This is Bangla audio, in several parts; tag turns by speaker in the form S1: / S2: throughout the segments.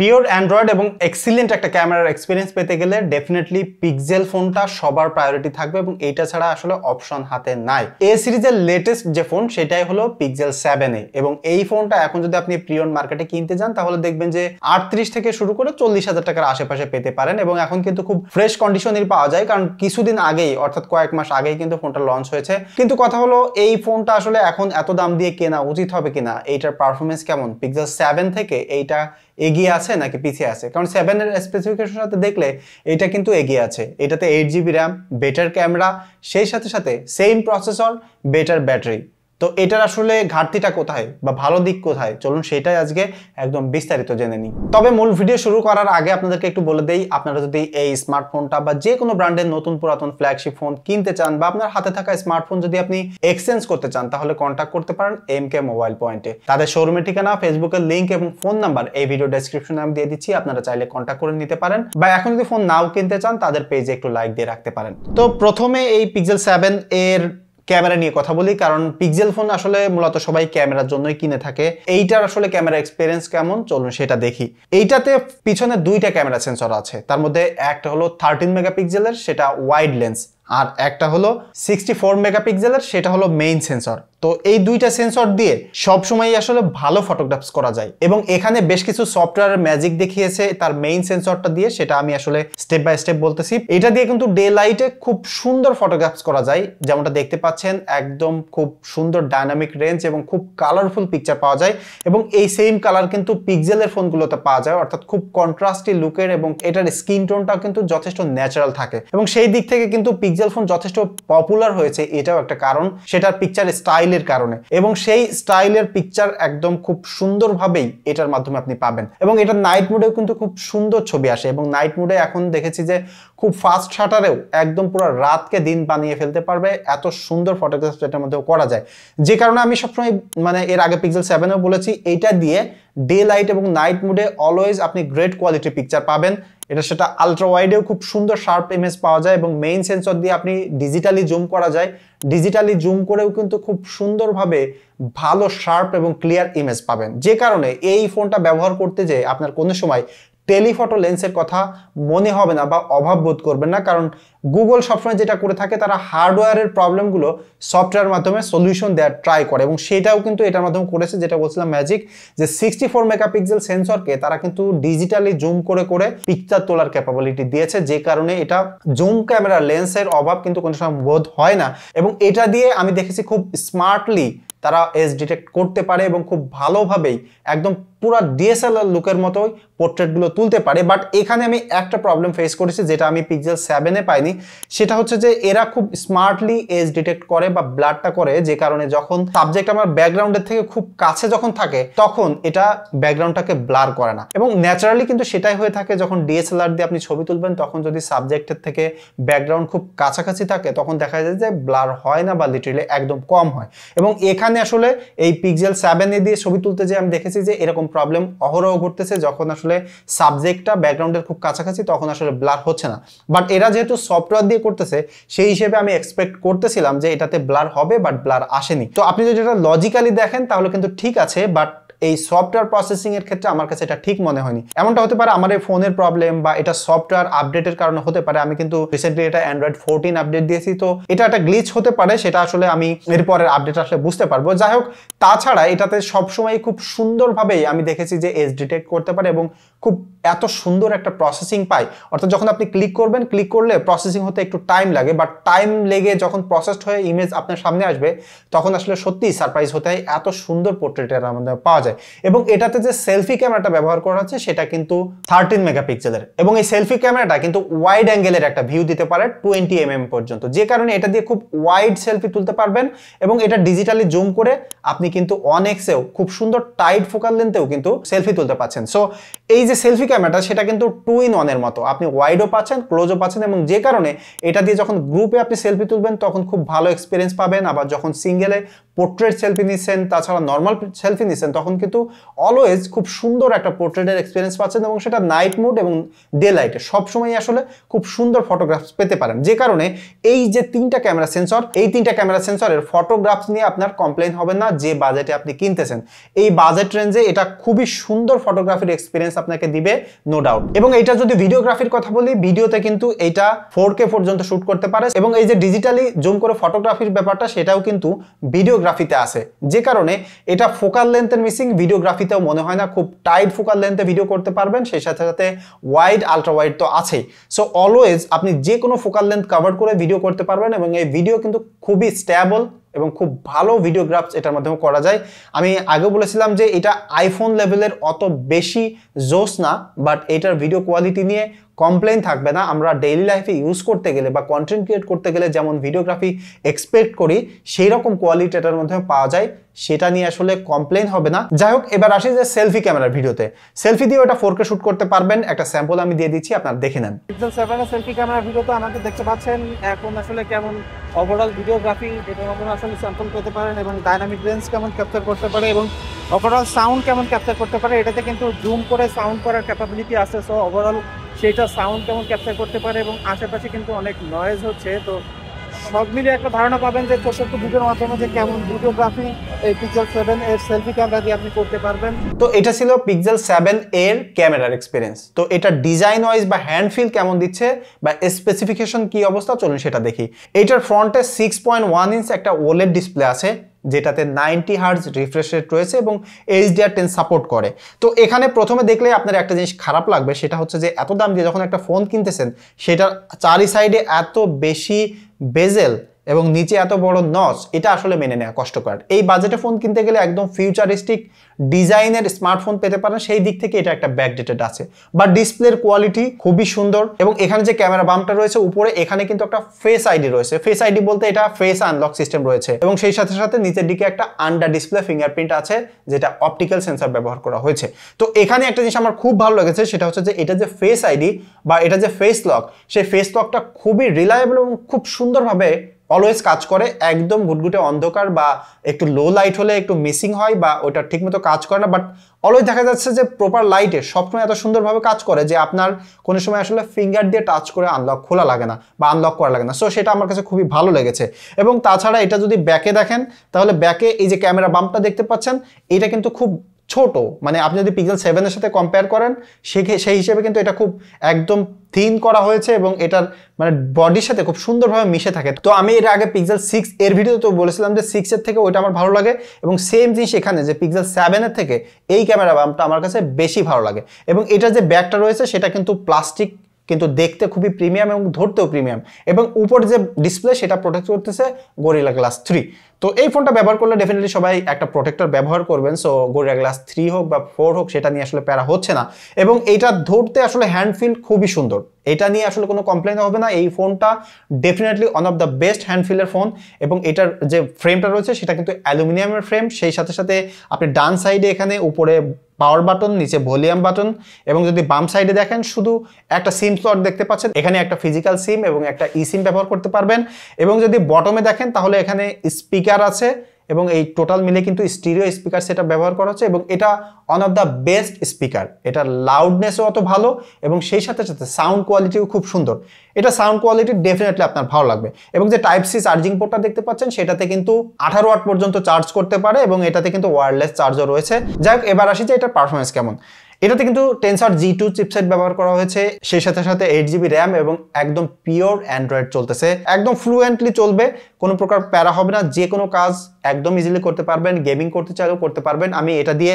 S1: পিওর অ্যান্ড্রয়েড এবং এক্সিলেন্ট একটা ক্যামেরার এক্সপিরিয়েন্স পেতে গেলে ডেফিনেটলি পিক্সেল ফোনটা সবার প্রায়োরিটি থাকবে এবং এইটা ছাড়া আসলে অপশন হাতে নাই এ সিরিজের লেটেস্ট যে ফোন সেটাই হলো পিক্সেল সেভেন এ এবং এই ফোনটা এখন যদি আপনি প্রিয়ন মার্কেটে কিনতে যান তাহলে দেখবেন যে আটত্রিশ থেকে শুরু করে চল্লিশ হাজার টাকার আশেপাশে পেতে পারেন এবং এখন কিন্তু খুব ফ্রেশ কন্ডিশনের পাওয়া যায় কারণ কিছুদিন আগেই অর্থাৎ কয়েক মাস আগেই কিন্তু ফোনটা লঞ্চ হয়েছে কিন্তু কথা হলো এই ফোনটা আসলে এখন এত দাম দিয়ে কেনা উচিত হবে কিনা এইটার পারফরমেন্স কেমন পিক্সেল সেভেন থেকে এইটা এগিয়ে আছে নাকি পিছিয়ে আছে কারণ সেভেনের স্পেসিফিকেশন সাথে দেখলে এটা কিন্তু এগিয়ে আছে এটাতে eight GB RAM better camera সেই সাথে সাথে সেম প্রসেসর বেটার ব্যাটারি তো এটার আসলে ঘাটতিটা কোথায় বা ভালো দিক কোথায় চলুন সেটাই আজকে একদম বিস্তারিত জেনে নিই তবে মূল ভিডিও শুরু করার আগে আপনাদেরকে একটু বলে দেই আপনারা যদি এই স্মার্টফোনটা বা যে কোনো ব্র্যান্ডের নতুন পুরাতন ফ্ল্যাগশিপ ফোন কিনতে চান বা আপনার হাতে থাকা স্মার্টফোন যদি আপনি এক্সচেঞ্জ করতে চান তাহলে কন্ট্যাক্ট করতে পারেন এম কে মোবাইল পয়েন্টে তাদের শোরুমের ঠিকানা ফেসবুকের লিঙ্ক এবং ফোন নাম্বার এই ভিডিও ডেসক্রিপশনে আমি দিয়ে দিচ্ছি আপনারা চাইলে কন্ট্যাক্ট করে নিতে পারেন বা এখন যদি ফোন নাও কিনতে চান তাদের পেজে একটু লাইক দিয়ে রাখতে পারেন তো প্রথমে এই পিক্সেল সেভেন এর ক্যামেরা নিয়ে কথা বলি কারণ পিক্সেল ফোন আসলে মূলত সবাই ক্যামেরার জন্যই কিনে থাকে এইটার আসলে ক্যামেরা এক্সপিরিয়েন্স কেমন চলুন সেটা দেখি এইটাতে পিছনে দুইটা ক্যামেরা সেন্সর আছে তার মধ্যে একটা হলো থার্টিন মেগাপিক্সেলের সেটা ওয়াইড লেন্স আর একটা হলো সিক্সটি ফোর মেগাপিক্সেলের সেটা হলো মেইন সেন্সর তো এই দুইটা সেন্সর দিয়ে সময় আসলে ভালো ফটোগ্রাফস করা যায় এবং এখানে বেশ কিছু সফটওয়্যার ম্যাজিক দেখিয়েছে তার মেইন সেন্সরটা দিয়ে সেটা আমি আসলে স্টেপ বাই স্টেপ বলতেছি এটা দিয়ে কিন্তু ডে লাইটে খুব সুন্দর ফটোগ্রাফস করা যায় যেমনটা দেখতে পাচ্ছেন একদম খুব সুন্দর ডায়নামিক রেঞ্জ এবং খুব কালারফুল পিকচার পাওয়া যায় এবং এই সেম কালার কিন্তু পিকজেলের ফোনগুলোতে পাওয়া যায় অর্থাৎ খুব কন্ট্রাস্টি লুকের এবং এটার স্কিন টোনটাও কিন্তু যথেষ্ট ন্যাচারাল থাকে এবং সেই দিক থেকে কিন্তু পিকজেল ফোন যথেষ্ট পপুলার হয়েছে এটাও একটা কারণ সেটার পিকচার স্টাইল স্টাইলের কারণে এবং সেই স্টাইলের পিকচার একদম খুব সুন্দরভাবেই এটার মাধ্যমে আপনি পাবেন এবং এটা নাইট মুডেও কিন্তু খুব সুন্দর ছবি আসে এবং নাইট মুডে এখন দেখেছি যে খুব ফাস্ট শাটারেও একদম পুরো রাতকে দিন বানিয়ে ফেলতে পারবে এত সুন্দর ফটোগ্রাফি এটার মধ্যেও করা যায় যে কারণে আমি সবসময় মানে এর আগে পিক্সেল সেভেনেও বলেছি এটা দিয়ে ডে লাইট এবং নাইট মুডে অলওয়েজ আপনি গ্রেট কোয়ালিটির পিকচার পাবেন এটা সেটা আলট্রা ওয়াইডেও খুব সুন্দর শার্প ইমেজ পাওয়া যায় এবং মেইন সেন্সর দিয়ে আপনি ডিজিটালি জুম করা যায় ডিজিটালি জুম করেও কিন্তু খুব সুন্দরভাবে ভালো শার্প এবং ক্লিয়ার ইমেজ পাবেন যে কারণে এই ফোনটা ব্যবহার করতে যেয়ে আপনার কোনো সময় টেলিফটো লেন্সের কথা মনে হবে না বা অভাব বোধ করবেন না কারণ গুগল সবসময় যেটা করে থাকে তারা হার্ডওয়্যারের প্রবলেমগুলো সফটওয়্যার মাধ্যমে সলিউশন দেওয়ার ট্রাই করে এবং সেটাও কিন্তু এটার মাধ্যমে করেছে যেটা বলছিলাম ম্যাজিক যে সিক্সটি ফোর মেগাপিক্সেল সেন্সরকে তারা কিন্তু ডিজিটালি জুম করে করে পিকচার তোলার ক্যাপাবিলিটি দিয়েছে যে কারণে এটা জুম ক্যামেরা লেন্সের অভাব কিন্তু কোনো সময় বোধ হয় না এবং এটা দিয়ে আমি দেখেছি খুব স্মার্টলি তারা এস ডিটেক্ট করতে পারে এবং খুব ভালোভাবেই একদম পুরো ডিএসএলআর লুকের মতোই পোর্ট্রেটগুলো তুলতে পারে বাট এখানে আমি একটা প্রবলেম ফেস করেছি যেটা আমি পিক্সেল সেভেনে পাইনি জানি সেটা হচ্ছে যে এরা খুব স্মার্টলি এজ ডিটেক্ট করে বা ব্লাডটা করে যে কারণে যখন সাবজেক্ট আমার ব্যাকগ্রাউন্ডের থেকে খুব কাছে যখন থাকে তখন এটা ব্যাকগ্রাউন্ডটাকে ব্লার করে না এবং ন্যাচারালি কিন্তু সেটাই হয়ে থাকে যখন ডিএসএলআর দিয়ে আপনি ছবি তুলবেন তখন যদি সাবজেক্টের থেকে ব্যাকগ্রাউন্ড খুব কাছাকাছি থাকে তখন দেখা যায় যে ব্লার হয় না বা লিটারেলি একদম কম হয় এবং এখানে আসলে এই পিক্সেল সেভেনে দিয়ে ছবি তুলতে যে আমি দেখেছি যে এরকম প্রবলেম অহরহ ঘটতেছে যখন আসলে সাবজেক্টটা ব্যাকগ্রাউন্ডের খুব কাছাকাছি তখন আসলে ব্লার হচ্ছে না বাট এরা যেহেতু সব সফটওয়্যার দিয়ে করতেছে সেই হিসেবে আমি এক্সপেক্ট করতেছিলাম যে এটাতে ব্লার হবে বাট ব্লার আসেনি তো আপনি যদি এটা লজিক্যালি দেখেন তাহলে কিন্তু ঠিক আছে বাট এই সফটওয়্যার প্রসেসিং এর ক্ষেত্রে আমার কাছে এটা ঠিক মনে হয়নি এমনটা হতে পারে আমার এই ফোনের প্রবলেম বা এটা সফটওয়্যার আপডেটের কারণে হতে পারে আমি কিন্তু রিসেন্টলি এটা অ্যান্ড্রয়েড ফোরটিন আপডেট দিয়েছি তো এটা একটা গ্লিচ হতে পারে সেটা আসলে আমি এরপরের আপডেট আসলে বুঝতে পারবো যাই হোক তাছাড়া এটাতে সবসময় খুব সুন্দরভাবেই আমি দেখেছি যে এজ ডিটেক্ট করতে পারে এবং খুব এত সুন্দর একটা প্রসেসিং পাই অর্থাৎ যখন আপনি ক্লিক করবেন ক্লিক করলে প্রসেসিং হতে একটু টাইম লাগে বাট টাইম লেগে যখন প্রসেসড হয়ে ইমেজ আপনার সামনে আসবে তখন আসলে সত্যিই সারপ্রাইজ হতে হয় এত সুন্দর পোর্ট্রেট আমাদের পাওয়া যায় এবং এটাতে যে সেলফি ক্যামেরাটা ব্যবহার করা হচ্ছে সেটা কিন্তু থার্টিন মেগাপিক্সেলের এবং এই সেলফি ক্যামেরাটা কিন্তু ওয়াইড অ্যাঙ্গেলের একটা ভিউ দিতে পারে টোয়েন্টি এম এম পর্যন্ত যে কারণে এটা দিয়ে খুব ওয়াইড সেলফি তুলতে পারবেন এবং এটা ডিজিটালি জুম করে আপনি কিন্তু অনেকসেও খুব সুন্দর টাইট ফোকাল লেনতেও কিন্তু সেলফি তুলতে পাচ্ছেন সো এই যে সেলফি ক্যামেরাটা সেটা কিন্তু টু ইন ওয়ানের মতো আপনি ওয়াইডও পাচ্ছেন ক্লোজও পাচ্ছেন এবং যে কারণে এটা দিয়ে যখন গ্রুপে আপনি সেলফি তুলবেন তখন খুব ভালো এক্সপিরিয়েন্স পাবেন আবার যখন সিঙ্গেলে পোর্ট্রেট সেলফি নিচ্ছেন তাছাড়া নর্মাল সেলফি নিচ্ছেন তখন কিন্তু অলওয়েজ খুব সুন্দর একটা পোর্ট্রেটের এক্সপিরিয়েন্স পাচ্ছেন এবং সেটা নাইট মোড এবং ডে লাইটে সবসময় আসলে খুব সুন্দর ফটোগ্রাফস পেতে পারেন যে কারণে এই যে তিনটা ক্যামেরা সেন্সর এই তিনটা ক্যামেরা সেন্সরের ফটোগ্রাফস নিয়ে আপনার কমপ্লেন হবে না যে বাজেটে আপনি কিনতেছেন এই বাজেট রেঞ্জে এটা খুবই সুন্দর ফটোগ্রাফির এক্সপিরিয়েন্স আপনাকে দিবে নো ডাউট এবং এটা যদি ভিডিওগ্রাফির কথা বলি ভিডিওতে কিন্তু এটা ফোর পর্যন্ত শ্যুট করতে পারে এবং এই যে ডিজিটালি জুম করে ফটোগ্রাফির ব্যাপারটা সেটাও কিন্তু ভিডিও ভিডিওগ্রাফিতে আছে যে কারণে এটা ফোকাল লেন্থের মিসিং ভিডিওগ্রাফিতেও মনে হয় না খুব টাইট ফোকাল লেন্থে ভিডিও করতে পারবেন সেই সাথে সাথে ওয়াইড আলট্রা ওয়াইড তো আছেই সো অলওয়েজ আপনি যে কোনো ফোকাল লেন্থ কাভার করে ভিডিও করতে পারবেন এবং এই ভিডিও কিন্তু খুবই স্ট্যাবল এবং খুব ভালো ভিডিওগ্রাফস এটার মাধ্যমে করা যায় আমি আগে বলেছিলাম যে এটা আইফোন লেভেলের অত বেশি জোস না বাট এটার ভিডিও কোয়ালিটি নিয়ে কমপ্লেন থাকবে না আমরা ডেইলি লাইফে ইউজ করতে গেলে বা কন্টেন্ট ক্রিয়েট করতে গেলে যেমন ভিডিওগ্রাফি এক্সপেক্ট করি সেই রকম কোয়ালিটি এটার মধ্যে পাওয়া যায় সেটা নিয়ে আসলে কমপ্লেন হবে না যাই হোক এবার আসি যে সেলফি ক্যামেরার ভিডিওতে সেলফি দিয়েও এটা ফোরকে শ্যুট করতে পারবেন একটা স্যাম্পল আমি দিয়ে দিচ্ছি আপনার দেখে নেন পিক্সেল সেলফি ক্যামেরার ভিডিও তো আমাকে দেখতে পাচ্ছেন এখন আসলে কেমন ওভারঅল ভিডিওগ্রাফি এটা আসলে স্যাম্পল করতে পারেন এবং ডাইনামিক রেঞ্জ কেমন ক্যাপচার করতে পারে এবং ওভারঅল সাউন্ড কেমন ক্যাপচার করতে পারে এটাতে কিন্তু জুম করে সাউন্ড করার ক্যাপাবিলিটি আছে সো ওভারঅল সেইটা সাউন্ড কেমন ক্যাপচার করতে পারে এবং আশেপাশে কিন্তু অনেক নয়েজ হচ্ছে তো সব মিলিয়ে একটা ধারণা পাবেন যে ছোট্ট ভিডিওর মাধ্যমে যে কেমন ভিডিওগ্রাফি এই পিক্সেল সেভেন এর সেলফি ক্যামেরা দিয়ে আপনি করতে পারবেন তো এটা ছিল পিক্সেল সেভেন এর ক্যামেরার এক্সপিরিয়েন্স তো এটা ডিজাইন ওয়াইজ বা হ্যান্ড ফিল কেমন দিচ্ছে বা স্পেসিফিকেশন কি অবস্থা চলুন সেটা দেখি এটার ফ্রন্টে সিক্স পয়েন্ট ওয়ান ইঞ্চ একটা ওলেড ডিসপ্লে আছে যেটাতে নাইনটি হার্জ রিফ্রেশ রেট রয়েছে এবং এইচডিআর টেন সাপোর্ট করে তো এখানে প্রথমে দেখলে আপনার একটা জিনিস খারাপ লাগবে সেটা হচ্ছে যে এত দাম দিয়ে যখন একটা ফোন কিনতেছেন সেটার চারি সাইডে এত বেশি বেজেল এবং নিচে এত বড় নস এটা আসলে মেনে নেওয়া কষ্টকর এই বাজেটে ফোন কিনতে গেলে একদম ফিউচারিস্টিক ডিজাইনের স্মার্টফোন পেতে পারেন সেই দিক থেকে এটা একটা ব্যাকডেটেড আছে বা ডিসপ্লের কোয়ালিটি খুবই সুন্দর এবং এখানে যে ক্যামেরা বামটা রয়েছে উপরে এখানে কিন্তু একটা ফেস আইডি রয়েছে ফেস আইডি বলতে এটা ফেস আনলক সিস্টেম রয়েছে এবং সেই সাথে সাথে নিচের দিকে একটা আন্ডার ডিসপ্লে ফিঙ্গারপ্রিন্ট আছে যেটা অপটিক্যাল সেন্সর ব্যবহার করা হয়েছে তো এখানে একটা জিনিস আমার খুব ভালো লেগেছে সেটা হচ্ছে যে এটা যে ফেস আইডি বা এটা যে ফেস লক সেই ফেস লকটা খুবই রিলায়েবল এবং খুব সুন্দরভাবে অলওয়েজ কাজ করে একদম ঘুটঘুটে অন্ধকার বা একটু লো লাইট হলে একটু মিসিং হয় বা ওটা ঠিকমতো কাজ করে না বাট অলওয়েজ দেখা যাচ্ছে যে প্রপার লাইটে সবসময় এত সুন্দরভাবে কাজ করে যে আপনার কোনো সময় আসলে ফিঙ্গার দিয়ে টাচ করে আনলক খোলা লাগে না বা আনলক করা লাগে না সো সেটা আমার কাছে খুবই ভালো লেগেছে এবং তাছাড়া এটা যদি ব্যাকে দেখেন তাহলে ব্যাকে এই যে ক্যামেরা বাম্পটা দেখতে পাচ্ছেন এটা কিন্তু খুব ছোট মানে আপনি যদি পিক্সেল সেভেনের সাথে কম্পেয়ার করেন সেই হিসেবে কিন্তু এটা খুব একদম থিন করা হয়েছে এবং এটার মানে বডির সাথে খুব সুন্দরভাবে মিশে থাকে তো আমি এর আগে পিক্সেল সিক্স এর ভিডিওতে তো বলেছিলাম যে সিক্সের থেকে ওইটা আমার ভালো লাগে এবং সেম জিনিস এখানে যে পিক্সেল সেভেনের থেকে এই ক্যামেরা বামটা আমার কাছে বেশি ভালো লাগে এবং এটার যে ব্যাগটা রয়েছে সেটা কিন্তু প্লাস্টিক কিন্তু দেখতে খুবই প্রিমিয়াম এবং ধরতেও প্রিমিয়াম এবং উপর যে ডিসপ্লে সেটা প্রোটেক্ট করতেছে গরিলা গ্লাস থ্রি তো এই ফোনটা ব্যবহার করলে ডেফিনেটলি সবাই একটা প্রোটেক্টর ব্যবহার করবেন সো গোরিয়া গ্লাস থ্রি হোক বা ফোর হোক সেটা নিয়ে আসলে প্যারা হচ্ছে না এবং এইটা ধরতে আসলে হ্যান্ড ফিল খুবই সুন্দর এটা নিয়ে আসলে কোনো কমপ্লেন হবে না এই ফোনটা definitely one of the best hand ফিলের ফোন এবং এটার যে ফ্রেমটা রয়েছে সেটা কিন্তু অ্যালুমিনিয়ামের ফ্রেম সেই সাথে সাথে আপনি ডান সাইডে এখানে উপরে পাওয়ার বাটন নিচে ভলিউম বাটন এবং যদি বাম সাইডে দেখেন শুধু একটা সিম স্লট দেখতে পাচ্ছেন এখানে একটা ফিজিক্যাল সিম এবং একটা ই সিম ব্যবহার করতে পারবেন এবং যদি বটমে দেখেন তাহলে এখানে স্পিকার স্পিকার আছে এবং এই টোটাল মিলে কিন্তু স্টিরিও স্পিকার সেটা ব্যবহার করা হচ্ছে এবং এটা one of the best speaker এটার লাউডনেসও অত ভালো এবং সেই সাথে সাথে সাউন্ড কোয়ালিটিও খুব সুন্দর এটা সাউন্ড কোয়ালিটি ডেফিনেটলি আপনার ভালো লাগবে এবং যে টাইপ সি চার্জিং পোর্টটা দেখতে পাচ্ছেন সেটাতে কিন্তু আঠারো ওয়াট পর্যন্ত চার্জ করতে পারে এবং এটাতে কিন্তু ওয়্যারলেস চার্জও রয়েছে যাই হোক এবার আসি যে এটার পারফরমেন্স কেমন এটাতে কিন্তু টেনসার জি টু চিপসেট ব্যবহার করা হয়েছে সেই সাথে সাথে এইট জিবি র্যাম এবং একদম পিওর অ্যান্ড্রয়েড চলতেছে একদম ফ্লুয়েন্টলি চলবে কোনো প্রকার প্যারা হবে না যে কোনো কাজ একদম ইজিলি করতে পারবেন গেমিং করতে চাইলেও করতে পারবেন আমি এটা দিয়ে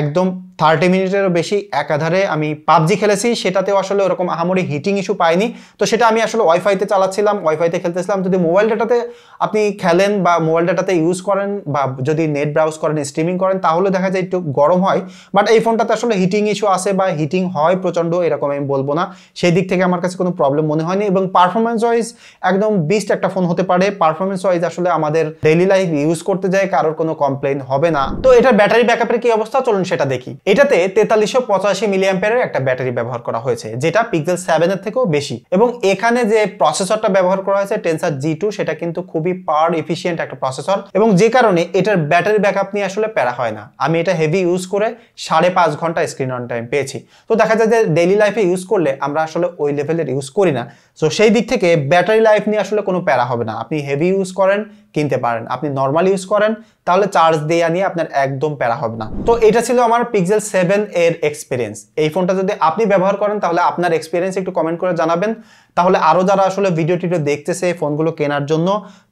S1: একদম থার্টি মিনিটেরও বেশি একাধারে আমি পাবজি খেলেছি সেটাতেও আসলে ওরকম আহামরি হিটিং ইস্যু পাইনি তো সেটা আমি আসলে ওয়াইফাইতে চালাচ্ছিলাম ওয়াইফাইতে খেলতেছিলাম যদি মোবাইল ডাটাতে আপনি খেলেন বা মোবাইল ডাটাতে ইউজ করেন বা যদি নেট ব্রাউজ করেন স্ট্রিমিং করেন তাহলে দেখা যায় একটু গরম হয় বাট এই ফোনটাতে আসলে হিটিং ইস্যু আছে বা হিটিং হয় প্রচণ্ড এরকম আমি বলবো না সেই দিক থেকে আমার কাছে কোনো প্রবলেম মনে হয়নি এবং পারফরমেন্স ওয়াইজ একদম বেস্ট একটা ফোন হতে পারে পারফরমেন্স ওয়াইজ আসলে আমাদের ডেইলি লাইফ ইউজ করতে যায় কারোর কোনো কমপ্লেন হবে না তো এটার ব্যাটারি ব্যাকআপের কি অবস্থা চলুন চলুন সেটা দেখি এটাতে তেতাল্লিশশো পঁচাশি মিলিয়াম্পের একটা ব্যাটারি ব্যবহার করা হয়েছে যেটা পিক্সেল সেভেনের থেকেও বেশি এবং এখানে যে প্রসেসরটা ব্যবহার করা হয়েছে টেনসার জি টু সেটা কিন্তু খুবই পাওয়ার এফিসিয়েন্ট একটা প্রসেসর এবং যে কারণে এটার ব্যাটারি ব্যাকআপ নিয়ে আসলে প্যারা হয় না আমি এটা হেভি ইউজ করে সাড়ে পাঁচ ঘন্টা স্ক্রিন অন টাইম পেয়েছি তো দেখা যায় যে ডেইলি লাইফে ইউজ করলে আমরা আসলে ওই লেভেলের ইউজ করি না সো সেই দিক থেকে ব্যাটারি লাইফ নিয়ে আসলে কোনো প্যারা হবে না আপনি হেভি ইউজ করেন কিনতে পারেন আপনি নর্মাল ইউজ করেন তাহলে চার্জ দেওয়া নিয়ে আপনার একদম প্যারা হবে না তো এটা এটা ছিল আমার পিক্সেল সেভেন এর এক্সপিরিয়েন্স এই ফোনটা যদি আপনি ব্যবহার করেন তাহলে আপনার এক্সপিরিয়েন্স একটু কমেন্ট করে জানাবেন তাহলে আরও যারা আসলে ভিডিও দেখতেছে এই ফোনগুলো কেনার জন্য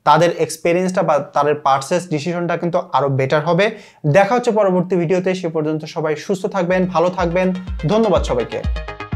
S1: তাদের এক্সপিরিয়েন্সটা বা তাদের পার্সেস ডিসিশনটা কিন্তু আরও বেটার হবে দেখা হচ্ছে পরবর্তী ভিডিওতে সে পর্যন্ত সবাই সুস্থ থাকবেন ভালো থাকবেন ধন্যবাদ সবাইকে